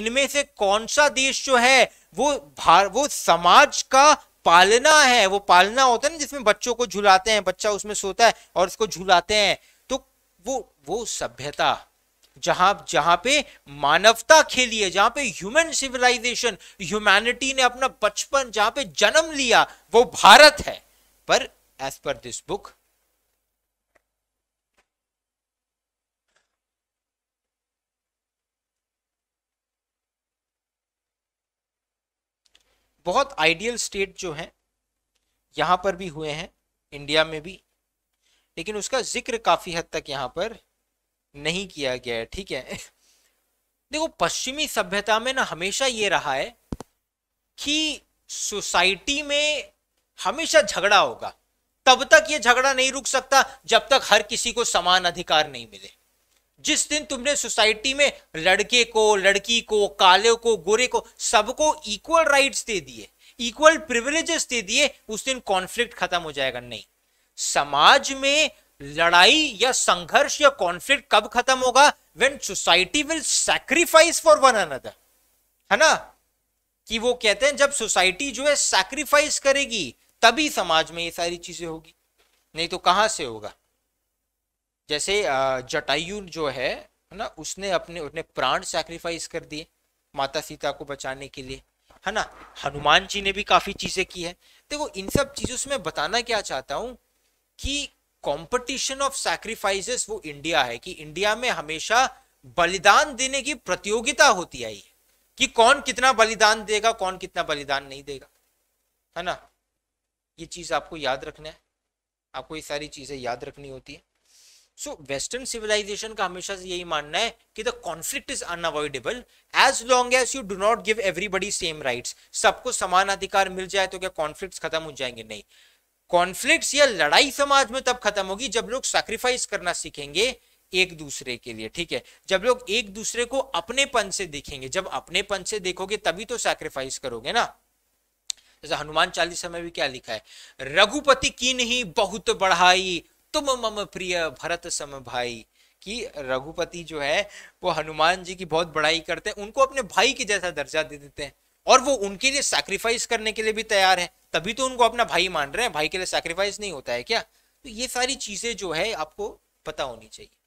इनमें से कौन सा देश जो है वो भार वो समाज का पालना है वो पालना होता है ना जिसमें बच्चों को झुलाते हैं बच्चा उसमें सोता है और उसको झुलाते हैं तो वो वो सभ्यता जहां जहां पे मानवता खेली है जहां पे ह्यूमन सिविलाइजेशन ह्यूमैनिटी ने अपना बचपन जहां पे जन्म लिया वो भारत है पर एज पर दिस बुक बहुत आइडियल स्टेट जो हैं यहाँ पर भी हुए हैं इंडिया में भी लेकिन उसका जिक्र काफ़ी हद तक यहाँ पर नहीं किया गया है ठीक है देखो पश्चिमी सभ्यता में ना हमेशा ये रहा है कि सोसाइटी में हमेशा झगड़ा होगा तब तक ये झगड़ा नहीं रुक सकता जब तक हर किसी को समान अधिकार नहीं मिले जिस दिन तुमने सोसाइटी में लड़के को लड़की को काले को गोरे को सबको इक्वल राइट्स दे दिए इक्वल प्रिविलेजेस दे दिए उस दिन कॉन्फ्लिक्ट खत्म हो जाएगा नहीं समाज में लड़ाई या संघर्ष या कॉन्फ्लिक्ट कब खत्म होगा when society will sacrifice for one another है ना कि वो कहते हैं जब सोसाइटी जो है सैक्रिफाइस करेगी तभी समाज में ये सारी चीजें होगी नहीं तो कहां से होगा जैसे जटायु जो है है ना उसने अपने अपने प्राण सैक्रिफाइस कर दिए माता सीता को बचाने के लिए है ना हनुमान जी ने भी काफ़ी चीज़ें की है देखो इन सब चीज़ों से मैं बताना क्या चाहता हूँ कि कंपटीशन ऑफ सैक्रिफाइसेस वो इंडिया है कि इंडिया में हमेशा बलिदान देने की प्रतियोगिता होती आई है कि कौन कितना बलिदान देगा कौन कितना बलिदान नहीं देगा है ना ये चीज़ आपको याद रखना है आपको ये सारी चीज़ें याद रखनी होती है सो वेस्टर्न सिविलाइजेशन का हमेशा से यही मानना है कि the conflict is unavoidable as long as you do not give everybody same rights सबको समान अधिकार मिल जाए तो क्या कॉन्फ्लिक्ट खत्म हो जाएंगे नहीं कॉन्फ्लिक्ट या लड़ाई समाज में तब खत्म होगी जब लोग सेक्रीफाइस करना सीखेंगे एक दूसरे के लिए ठीक है जब लोग एक दूसरे को अपनेपन से देखेंगे जब अपनेपन से देखोगे तभी तो सैक्रिफाइस करोगे ना जैसे हनुमान चालीसा में भी क्या लिखा है रघुपति की नहीं बहुत बढ़ाई तुम मम प्रिय भरत सम भाई कि रघुपति जो है वो हनुमान जी की बहुत बड़ाई करते हैं उनको अपने भाई के जैसा दर्जा दे देते हैं और वो उनके लिए सैक्रिफाइस करने के लिए भी तैयार है तभी तो उनको अपना भाई मान रहे हैं भाई के लिए सैक्रिफाइस नहीं होता है क्या तो ये सारी चीजें जो है आपको पता होनी चाहिए